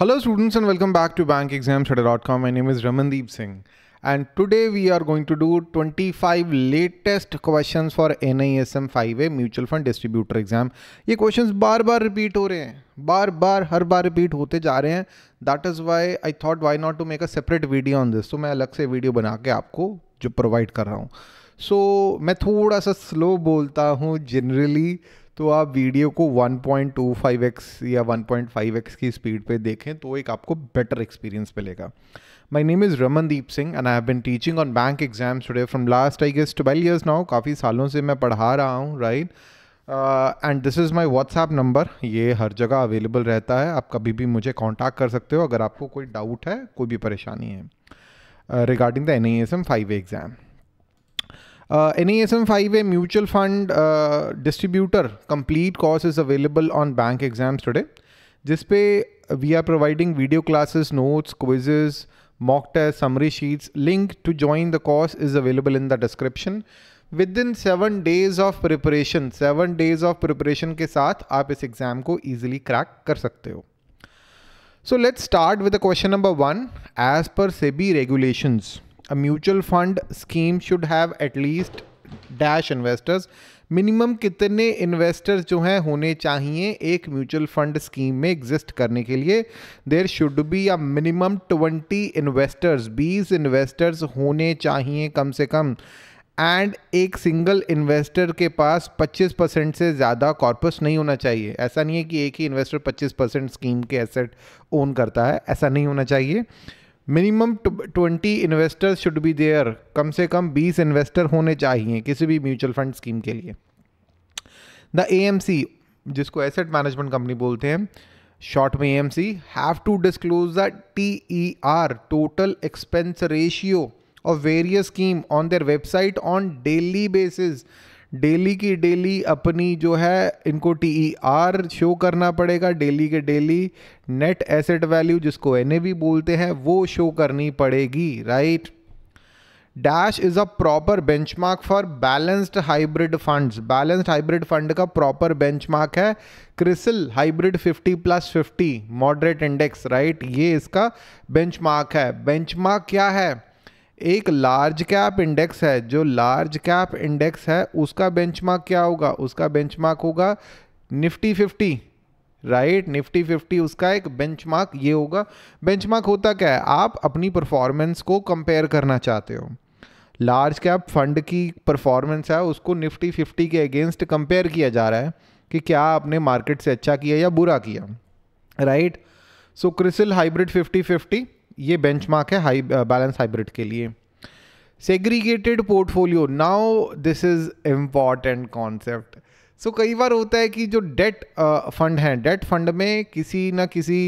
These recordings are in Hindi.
Hello students and Hello students and welcome back to bankexamstudy.com. My name is Ramandeep Singh and today we are going to do 25 I S M five A mutual fund distributor exam ये क्वेश्चंस बार बार रिपीट हो रहे हैं बार बार हर बार रिपीट होते जा रहे हैं that is why I thought why not to make a separate video on this तो मैं अलग से वीडियो बना के आपको जो प्रोवाइड कर रहा हूँ सो so, मैं थोड़ा सा स्लो बोलता हूँ जनरली तो आप वीडियो को 1.25x या 1.5x की स्पीड पे देखें तो एक आपको बेटर एक्सपीरियंस मिलेगा my name is Ramandeep Singh and I have been teaching on bank exams today from last I guess twelve years now काफ़ी सालों से मैं पढ़ा रहा हूँ right and this is my WhatsApp number ये हर जगह अवेलेबल रहता है आप कभी भी मुझे कॉन्टैक्ट कर सकते हो अगर आपको कोई डाउट है कोई भी परेशानी है regarding the N E S M five exam N E S M five A mutual fund distributor complete course is available on bank exams today जिसपे we are providing video classes notes quizzes mock test summary sheets link to join the course is available in the description with in seven days of preparation seven days of preparation के साथ आप इस एग्जाम को ईजिली क्रैक कर सकते हो so let's start with the question number one as per SEBI regulations a mutual fund scheme should have at least dash investors minimum कितने इन्वेस्टर्स जो हैं होने चाहिए एक म्यूचुअल फंड स्कीम में एग्जिस्ट करने के लिए there should be a minimum twenty investors बीस इन्वेस्टर्स होने चाहिए कम से कम एंड एक सिंगल इन्वेस्टर के पास 25 परसेंट से ज़्यादा कॉर्पस नहीं होना चाहिए ऐसा नहीं है कि एक ही इन्वेस्टर 25 परसेंट स्कीम के एसेट ओन करता है ऐसा नहीं होना चाहिए minimum twenty investors should be there कम से कम बीस इन्वेस्टर होने चाहिए किसी भी म्यूचुअल फंड स्कीम के लिए द ए जिसको एसेट मैनेजमेंट कंपनी बोलते हैं शॉर्ट में A M C have to disclose the T E R total expense ratio of various scheme on their website on daily basis daily की डेली अपनी जो है इनको टी ई आर शो करना पड़ेगा डेली के डेली नेट एसेट वैल्यू जिसको एन ए भी बोलते हैं वो शो करनी पड़ेगी right dash is a proper benchmark for balanced hybrid funds balanced hybrid fund का प्रॉपर बेंच मार्क है CRISIL hybrid 50 plus 50 moderate index right ये इसका बेंच मार्क है बेंच मार्क क्या है एक लार्ज कैप इंडेक्स है जो लार्ज कैप इंडेक्स है उसका बेंचमार्क क्या होगा उसका बेंचमार्क होगा Nifty fifty right Nifty fifty उसका एक बेंचमार्क ये होगा बेंचमार्क होता क्या है आप अपनी परफॉर्मेंस को कंपेयर करना चाहते हो लार्ज कैप फंड की परफॉर्मेंस है उसको निफ्टी फिफ्टी के अगेंस्ट कंपेयर किया जा रहा है कि क्या आपने मार्केट से अच्छा किया या बुरा किया right so CRISIL hybrid fifty fifty ये बेंचमार्क है हाई बैलेंस हाइब्रिड के लिए segregated portfolio now this is important concept so कई बार होता है कि जो डेट फंड हैं डेट फंड में किसी ना किसी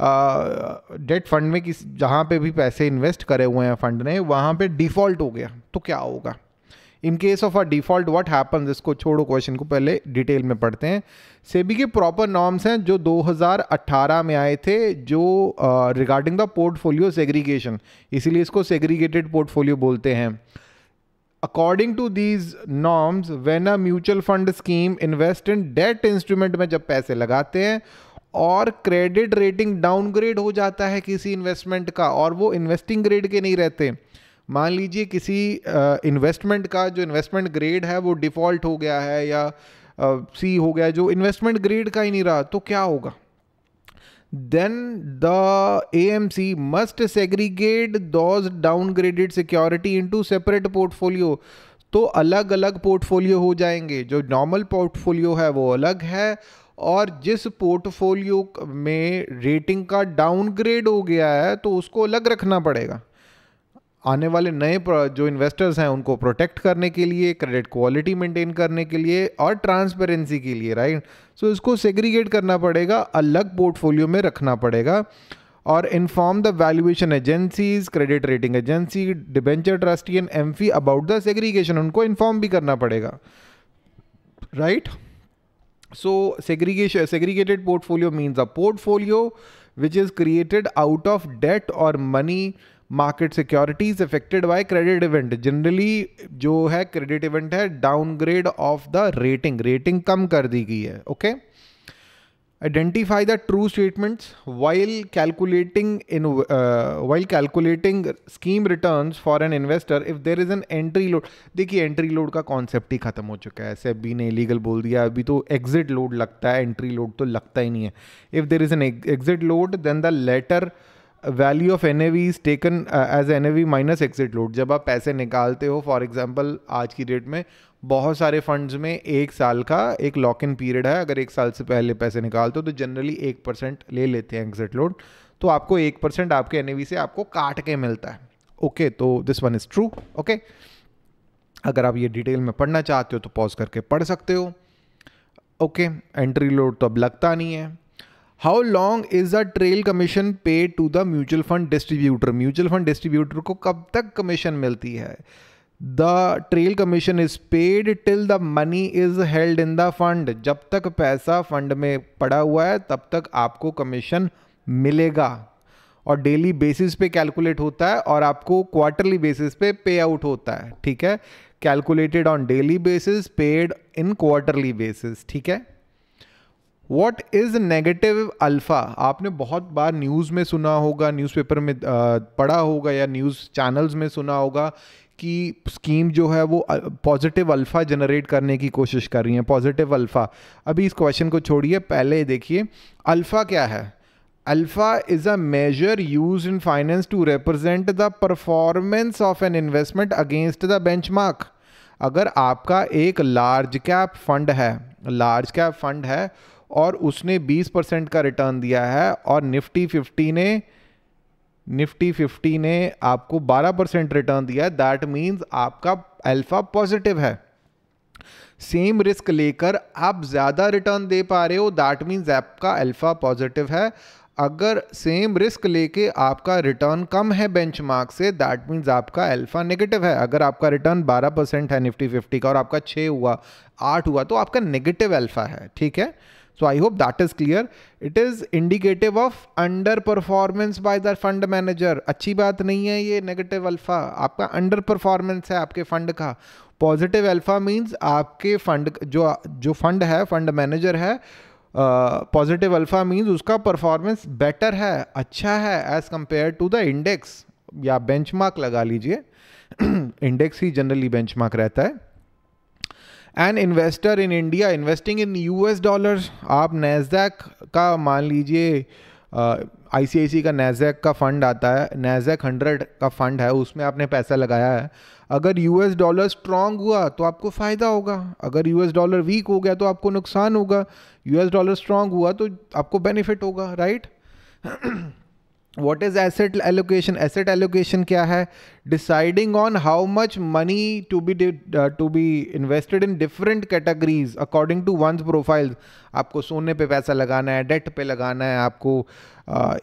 डेट uh, फंड में किस जहाँ पे भी पैसे इन्वेस्ट करे हुए हैं फंड ने वहाँ पे डिफ़ॉल्ट हो गया तो क्या होगा in case of a default what happens इसको छोड़ो क्वेश्चन को पहले डिटेल में पढ़ते हैं सेबी के प्रॉपर नॉर्म्स हैं जो 2018 में आए थे जो रिगार्डिंग द पोर्टफोलियो सेग्रीगेशन इसीलिए इसको सेग्रीगेटेड पोर्टफोलियो बोलते हैं according to these norms when a mutual fund scheme invest in debt instrument में जब पैसे लगाते हैं और क्रेडिट रेटिंग डाउनग्रेड हो जाता है किसी इन्वेस्टमेंट का और वो इन्वेस्टिंग ग्रेड के नहीं रहते मान लीजिए किसी इन्वेस्टमेंट का जो इन्वेस्टमेंट ग्रेड है वो डिफ़ॉल्ट हो गया है या सी हो गया जो इन्वेस्टमेंट ग्रेड का ही नहीं रहा तो क्या होगा then the then the AMC must segregate those security into separate portfolio तो अलग अलग पोर्टफोलियो हो जाएंगे जो नॉर्मल पोर्टफोलियो है वो अलग है और जिस पोर्टफोलियो में रेटिंग का डाउनग्रेड हो गया है तो उसको अलग रखना पड़ेगा आने वाले नए जो इन्वेस्टर्स हैं उनको प्रोटेक्ट करने के लिए क्रेडिट क्वालिटी मेंटेन करने के लिए और ट्रांसपेरेंसी के लिए राइट सो so, इसको सेग्रीगेट करना पड़ेगा अलग पोर्टफोलियो में रखना पड़ेगा और inform the valuation agencies credit rating agency debenture trustee and em about the segregation उनको इन्फॉर्म भी करना पड़ेगा right so segregation segregated portfolio means a portfolio which is created out of debt और money market securities effected by credit event generally जो है क्रेडिट इवेंट है downgrade of the rating rating कम कर दी गई है okay identify the true statements while calculating in while calculating scheme return for an investor if there is an entry load देखिए एंट्री लोड का कॉन्सेप्ट ही खत्म हो चुका है एस ने इलीगल बोल दिया अभी तो एग्जिट लोड लगता है एंट्री लोड तो लगता ही नहीं है if there is an exit load then the later value of N is taken as N AV minus exit load जब आप पैसे निकालते हो फॉर एग्जाम्पल आज की डेट में बहुत सारे फंड्स में एक साल का एक लॉक इन पीरियड है अगर एक साल से पहले पैसे निकालते हो तो जनरली एक परसेंट ले लेते हैं एग्जिट लोड तो आपको एक परसेंट आपके एन से आपको काट के मिलता है ओके okay, तो this one is true okay अगर आप ये डिटेल में पढ़ना चाहते हो तो पॉज करके पढ़ सकते हो ओके एंट्री लोड तो अब लगता नहीं है how long is the trail commission pay to the mutual fund distributor mutual fund distributor को कब तक कमीशन मिलती है the trail commission is paid till the money is held in the fund जब तक पैसा फंड में पड़ा हुआ है तब तक आपको कमीशन मिलेगा और डेली बेसिस पे कैलकुलेट होता है और आपको क्वार्टरली बेसिस पे पे आउट होता है ठीक है calculated on daily basis paid in quarterly basis ठीक है वॉट इज़ नेगेटिव अल्फ़ा आपने बहुत बार न्यूज़ में सुना होगा न्यूज़पेपर में पढ़ा होगा या न्यूज़ चैनल्स में सुना होगा कि स्कीम जो है वो पॉजिटिव अल्फ़ा जनरेट करने की कोशिश कर रही है पॉजिटिव अल्फ़ा अभी इस क्वेश्चन को छोड़िए पहले देखिए अल्फ़ा क्या है alpha is a measure use in finance to represent the performance of an investment against the benchmark अगर आपका एक लार्ज कैप फंड है लार्ज कैप फंड है और उसने 20 परसेंट का रिटर्न दिया है और निफ्टी 50 ने निफ्टी 50 ने आपको 12 परसेंट रिटर्न दिया है दैट मीन्स आपका अल्फा पॉजिटिव है सेम रिस्क लेकर आप ज़्यादा रिटर्न दे पा रहे हो दैट मीन्स आपका अल्फा पॉजिटिव है अगर सेम रिस्क लेके आपका रिटर्न कम है बेंचमार्क से दैट मीन्स आपका अल्फा नेगेटिव है अगर आपका रिटर्न 12 परसेंट है निफ्टी 50 का और आपका 6 हुआ 8 हुआ तो आपका नेगेटिव अल्फा है ठीक है So I hope that is clear. It is indicative of under performance by the fund manager. अच्छी बात नहीं है ये negative alpha. आपका अंडर परफॉर्मेंस है आपके fund का पॉजिटिव अल्फा मीन्स आपके फंड जो जो फंड है फंड मैनेजर है पॉजिटिव अल्फा मीन्स उसका परफॉर्मेंस बेटर है अच्छा है as compared to the index या बेंचमार्क लगा लीजिए इंडेक्स ही जनरली बेंचमार्क रहता है an investor in India investing in US एस डॉलर आप नैजैक का मान लीजिए आई सी सी आई का नैजैक का फंड आता है नैजैक हंड्रेड का फंड है उसमें आपने पैसा लगाया है अगर यू एस डॉलर स्ट्रांग हुआ तो आपको फ़ायदा होगा अगर यू एस डॉलर वीक हो गया तो आपको नुकसान होगा यू एस डॉलर स्ट्रांग हुआ तो आपको बेनिफिट होगा right what is asset allocation asset allocation क्या है deciding on how much money to be to be invested in different categories according to one's profiles आपको सोने पे पैसा लगाना है डेट पे लगाना है आपको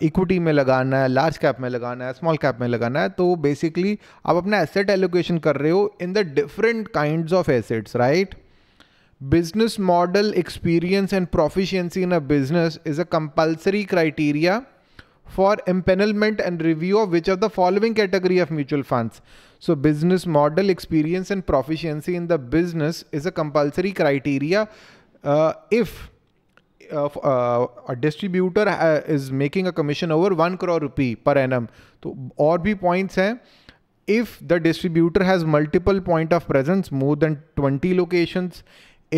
इक्विटी uh, में लगाना है लार्ज कैप में लगाना है स्मॉल कैप में लगाना है तो बेसिकली आप अपना एसेट एलोकेशन कर रहे हो in the different kind of assets right business model experience and proficiency in a business is a compulsory criteria for empanelment and review of which of the following category of mutual funds. So business model, experience and proficiency in the business is a compulsory criteria uh, if uh, uh, a distributor is making a commission over 1 crore rupee per annum. तो और भी points हैं if the distributor has multiple point of presence more than 20 locations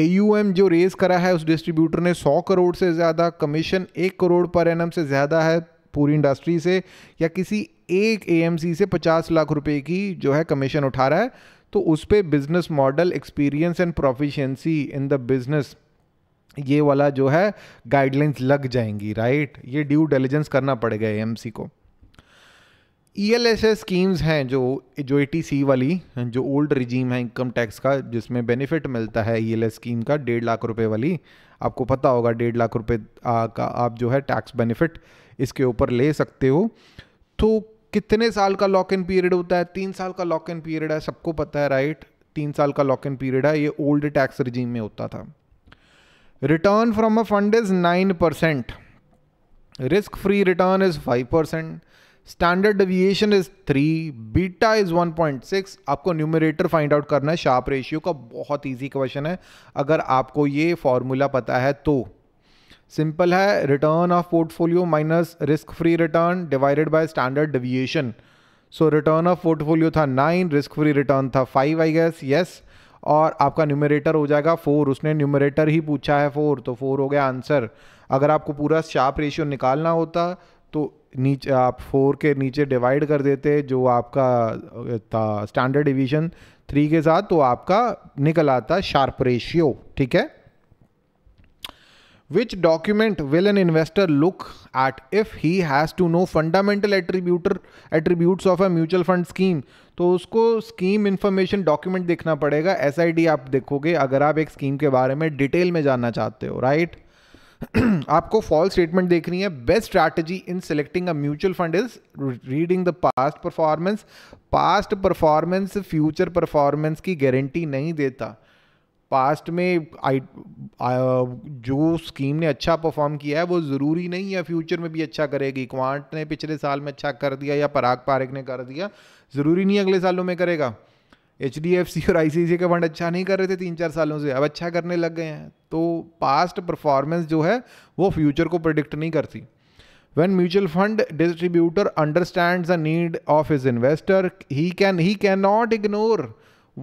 AUM जो रेज करा है उस डिस्ट्रीब्यूटर ने 100 करोड़ से ज़्यादा कमीशन एक करोड़ पर एनम से ज़्यादा है पूरी इंडस्ट्री से या किसी एक ए से पचास लाख रुपए की जो है कमीशन उठा रहा है तो उस पर business model experience and proficiency in the business ये वाला जो है गाइडलाइंस लग जाएंगी राइट ये ड्यू डिलीजेंस करना पड़ेगा एएमसी को E L S S schemes हैं जो जो ए टी सी वाली जो ओल्ड रिजीम है इनकम टैक्स का जिसमें बेनिफिट मिलता है ई एल एस स्कीम का डेढ़ लाख रुपए वाली आपको पता होगा डेढ़ लाख रुपए का आप जो है टैक्स बेनिफिट इसके ऊपर ले सकते हो तो कितने साल का लॉक इन पीरियड होता है तीन साल का लॉक इन पीरियड है सबको पता है राइट तीन साल का लॉक इन पीरियड है ये ओल्ड टैक्स रिजीम में होता था return from a fund is nine percent risk free return is five percent standard deviation is three beta is one point six आपको न्यूमिरेटर फाइंड आउट करना है शार्प रेशियो का बहुत ईजी क्वेश्चन है अगर आपको ये फॉर्मूला पता है तो सिंपल है return of portfolio minus risk free return divided by standard deviation so return of portfolio था नाइन रिस्क फ्री रिटर्न था फाइव आई गेस यस और आपका न्यूमरेटर हो जाएगा फोर उसने न्यूमरेटर ही पूछा है फोर तो फोर हो गया आंसर अगर आपको पूरा शार्प रेशियो निकालना होता तो नीचे आप फोर के नीचे डिवाइड कर देते जो आपका था स्टैंडर्ड डिवीजन थ्री के साथ तो आपका निकल आता शार्प रेशियो ठीक है Which document will an investor look at if he has to know fundamental attributor attributes of a mutual fund scheme? तो उसको स्कीम इन्फॉर्मेशन डॉक्यूमेंट देखना पड़ेगा एस आप देखोगे अगर आप एक स्कीम के बारे में डिटेल में जानना चाहते हो राइट right? आपको फॉल स्टेटमेंट देखनी है best strategy in selecting a mutual fund is reading the past performance past performance future performance की गारंटी नहीं देता पास्ट में आई जो स्कीम ने अच्छा परफॉर्म किया है वो ज़रूरी नहीं है फ्यूचर में भी अच्छा करेगी क्वांट ने पिछले साल में अच्छा कर दिया या पराग पारिक ने कर दिया ज़रूरी नहीं अगले सालों में करेगा एच डी एफ सी और आई सी सी के फंड अच्छा नहीं कर रहे थे तीन चार सालों से अब अच्छा करने लग गए हैं तो पास्ट परफॉर्मेंस जो है वो फ्यूचर को प्रडिक्ट नहीं करती mutual fund distributor understand the need of his investor he can he can not ignore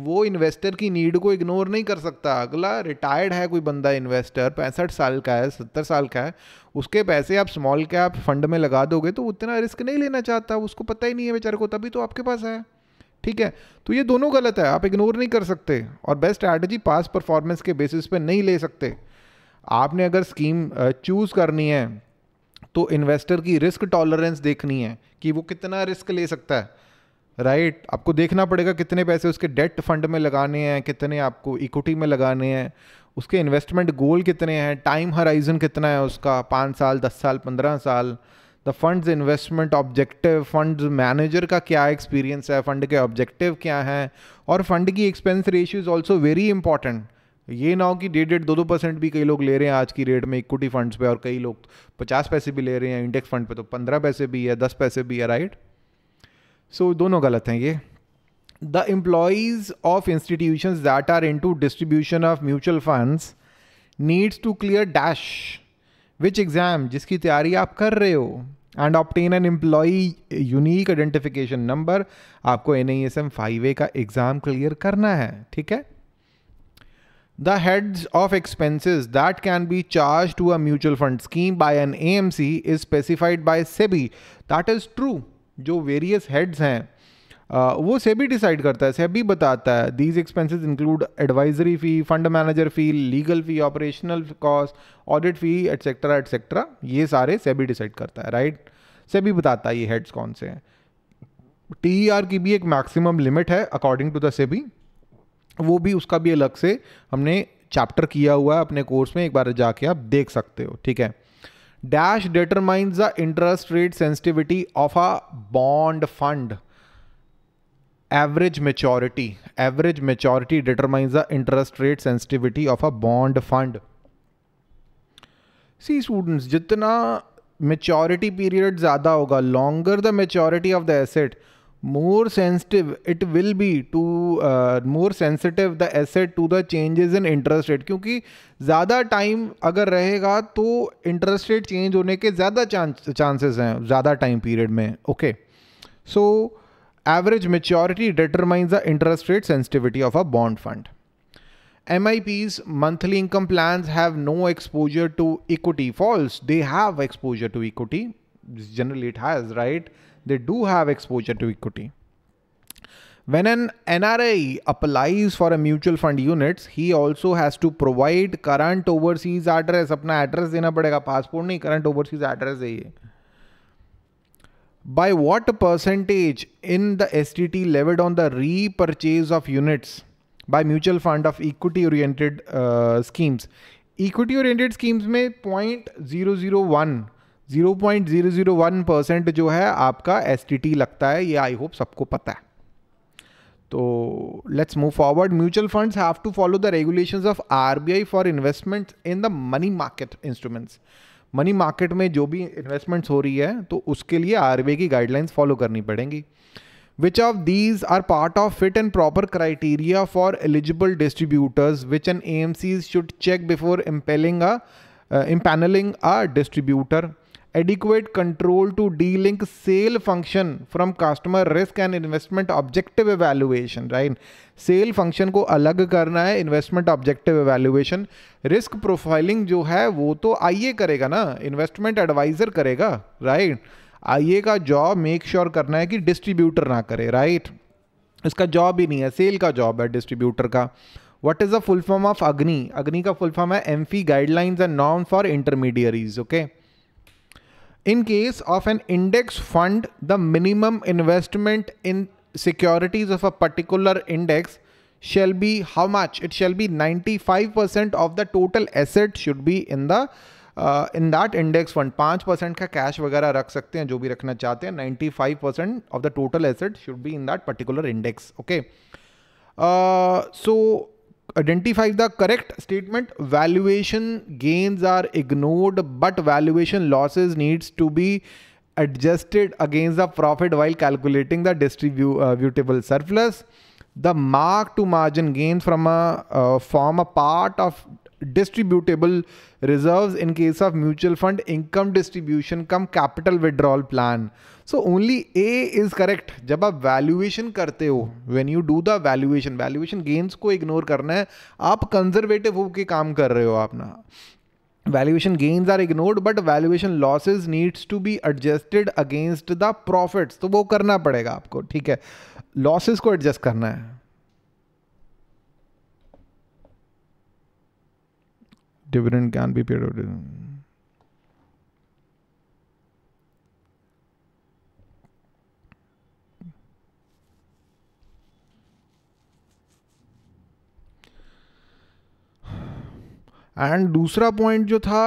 वो इन्वेस्टर की नीड को इग्नोर नहीं कर सकता अगला रिटायर्ड है कोई बंदा इन्वेस्टर पैंसठ साल का है सत्तर साल का है उसके पैसे आप स्मॉल कैप फंड में लगा दोगे तो उतना रिस्क नहीं लेना चाहता उसको पता ही नहीं है बेचारे को तभी तो आपके पास है ठीक है तो ये दोनों गलत है आप इग्नोर नहीं कर सकते और बेस्ट स्ट्रैटेजी पास परफॉर्मेंस के बेसिस पे नहीं ले सकते आपने अगर स्कीम चूज़ करनी है तो इन्वेस्टर की रिस्क टॉलरेंस देखनी है कि वो कितना रिस्क ले सकता है राइट right? आपको देखना पड़ेगा कितने पैसे उसके डेट फंड में लगाने हैं कितने आपको इक्विटी में लगाने हैं उसके इन्वेस्टमेंट गोल कितने हैं टाइम हराइजन कितना है उसका पाँच साल दस साल पंद्रह साल the funds investment objective fund manager का क्या एक्सपीरियंस है फंड के ऑब्जेक्टिव क्या हैं और फंड की expense ratio is also very important ये ना हो कि डेढ़ डेढ़ दो दो परसेंट भी कई लोग ले रहे हैं आज की रेट में इक्विटी फंड्स पे और कई लोग पचास पैसे भी ले रहे हैं इंडेक्स फंड पे तो पंद्रह पैसे भी है दस पैसे भी है राइट right? सो so, दोनों गलत हैं ये the employees of institution that are into distribution of mutual funds needs to clear dash which exam जिसकी तैयारी आप कर रहे हो and obtain an employee unique identification number आपको N I S M five A का एग्ज़ाम क्लियर करना है ठीक है the heads of expenses that can be charge to a mutual fund scheme by an A M C is specified by SEBI that is true जो वेरियस हेड्स हैं वो वो सेबी डिसाइड करता है सेबी बताता है these expenses include advisory fee fund manager fee legal fee operational cost audit fee etcetera etcetera ये सारे सेबी डिसाइड करता है राइट सेबी बताता है ये हेड्स कौन से हैं टी आर e की भी एक मैक्सिमम लिमिट है अकॉर्डिंग टू द सेबी वो भी उसका भी अलग से हमने चैप्टर किया हुआ है अपने कोर्स में एक बार जाके आप देख सकते हो ठीक है dash determines the interest rate sensitivity of a bond fund average maturity average maturity determines the interest rate sensitivity of a bond fund see students जितना मेचोरिटी पीरियड ज्यादा होगा longer the maturity of the asset more sensitive it will be to uh, more sensitive the asset to the changes in interest rate क्योंकि ज़्यादा टाइम अगर रहेगा तो इंटरेस्ट रेट चेंज होने के ज़्यादा chances हैं ज़्यादा time period में okay so average maturity determines the interest rate sensitivity of a bond fund MIPs, monthly income plans, have no exposure to equity. False, they have exposure to equity. Generally, it has, right? they do have exposure to equity. When an NRI applies for a mutual fund units, he also has to provide current overseas address. अपना address देना पड़ेगा passport नहीं current overseas address है ये. By what percentage in the STT levied on the repurchase of units by mutual fund of equity oriented uh, schemes? Equity oriented schemes में 0.001 0.001 परसेंट जो है आपका एस लगता है ये आई होप सबको पता है तो let's move forward mutual funds have to follow the regulations of RBI for investment in the money market instruments money market में जो भी इन्वेस्टमेंट्स हो रही है तो उसके लिए आर की गाइडलाइंस फॉलो करनी पड़ेंगी which of these are part of fit and proper criteria for eligible distributors which an M should check before empanelling a uh, a distributor adequate control to d-link sale function from customer risk and investment objective evaluation right sale function ko alag karna hai investment objective evaluation risk profiling jo hai wo to ia karega na investment advisor karega right ia ka job make sure karna hai ki distributor na kare right iska job hi nahi hai sale ka job hai distributor ka what is the full form of agni agni ka full form hai mfi guidelines and norm for intermediaries okay? In case of an index fund, the minimum investment in securities of a particular index shall be how much? It shall be 95% of the total asset should be in the uh, in that index fund. 5% cash vagara rakh sakte hain, jo bhi rakhna chahte 95% of the total asset should be in that particular index. Okay. Uh, so identify the correct statement, valuation gains are ignored, but valuation losses needs to be adjusted against the profit while calculating the distributable uh, surplus. The mark to margin gains from a uh, form a part of distributable reserves in case of mutual fund income distribution come capital withdrawal plan. So only A is correct जब आप वैल्यूएशन करते हो when you do the valuation valuation gains को इग्नोर करना है आप कंजर्वेटिव होके काम कर रहे हो अपना valuation gains are ignored but valuation losses needs to be adjusted against the profits तो वो करना पड़ेगा आपको ठीक है लॉसेज को एडजस्ट करना है dividend can be paid and दूसरा पॉइंट जो था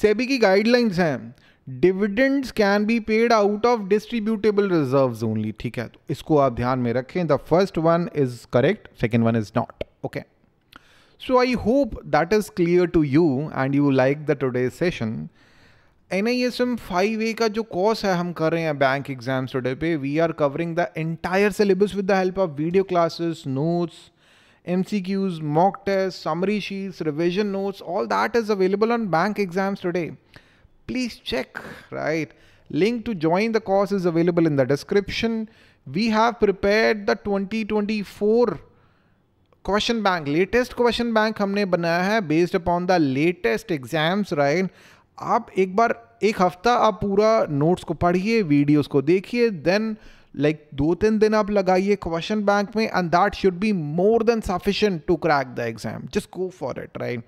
सेबी की गाइडलाइंस हैं dividends can be paid out of distributable reserve only ठीक है तो इसको आप ध्यान में रखें the first one is correct second one is not okay so I hope that is clear to you and you like the today session N I S M five A का जो कोर्स है हम कर रहे हैं बैंक एग्जाम्स टूडे पे we are covering the entire syllabus with the help of video classes notes MCQs, mock tests, summary sheets, revision notes, all that is available on bank exams today. Please check, right? Link to join the course is available in the description. We have prepared the 2024 question bank, latest question bank हमने बनाया है based upon the latest exams, right? आप एक बार एक हफ्ता आप पूरा नोट्स को पढ़िए वीडियोस को देखिए then लाइक like, दो तीन दिन आप लगाइए क्वेश्चन बैंक में and that should be more than sufficient to crack the exam. Just go for it, right?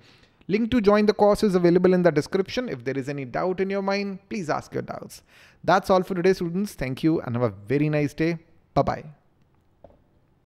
Link to join the course is available in the description. If there is any doubt in your mind, please ask your doubts. That's all for today, students. Thank you and have a very nice day. Bye bye.